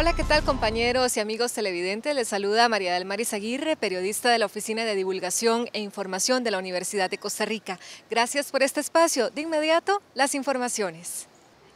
Hola, ¿qué tal compañeros y amigos televidentes? Les saluda María del Maris Aguirre, periodista de la Oficina de Divulgación e Información de la Universidad de Costa Rica. Gracias por este espacio. De inmediato, las informaciones.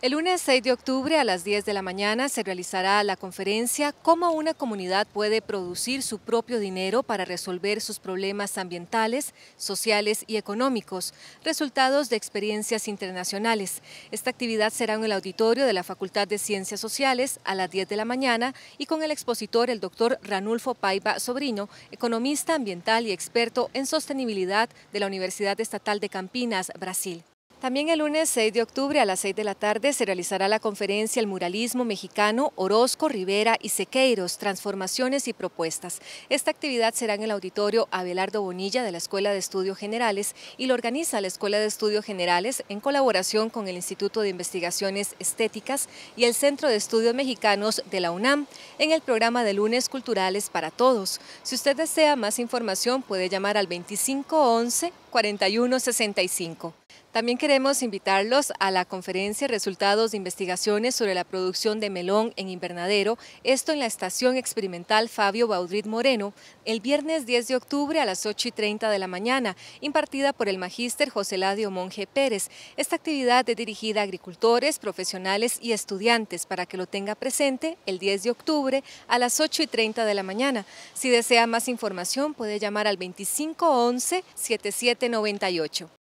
El lunes 6 de octubre a las 10 de la mañana se realizará la conferencia Cómo una comunidad puede producir su propio dinero para resolver sus problemas ambientales, sociales y económicos, resultados de experiencias internacionales. Esta actividad será en el auditorio de la Facultad de Ciencias Sociales a las 10 de la mañana y con el expositor el doctor Ranulfo Paiva Sobrino, economista ambiental y experto en sostenibilidad de la Universidad Estatal de Campinas, Brasil. También el lunes 6 de octubre a las 6 de la tarde se realizará la conferencia El muralismo mexicano Orozco, Rivera y Sequeiros, transformaciones y propuestas. Esta actividad será en el auditorio Abelardo Bonilla de la Escuela de Estudios Generales y lo organiza la Escuela de Estudios Generales en colaboración con el Instituto de Investigaciones Estéticas y el Centro de Estudios Mexicanos de la UNAM en el programa de lunes culturales para todos. Si usted desea más información puede llamar al 2511 4165. También queremos invitarlos a la conferencia Resultados de Investigaciones sobre la producción de melón en invernadero, esto en la Estación Experimental Fabio Baudrit Moreno, el viernes 10 de octubre a las 8 y 30 de la mañana, impartida por el magíster José Ladio Monje Pérez. Esta actividad es dirigida a agricultores, profesionales y estudiantes para que lo tenga presente el 10 de octubre a las 8 y 30 de la mañana. Si desea más información puede llamar al 2511 7798.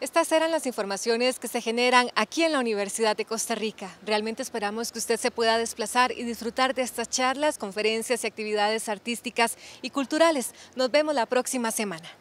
Estas eran las informaciones que se generan aquí en la Universidad de Costa Rica. Realmente esperamos que usted se pueda desplazar y disfrutar de estas charlas, conferencias y actividades artísticas y culturales. Nos vemos la próxima semana.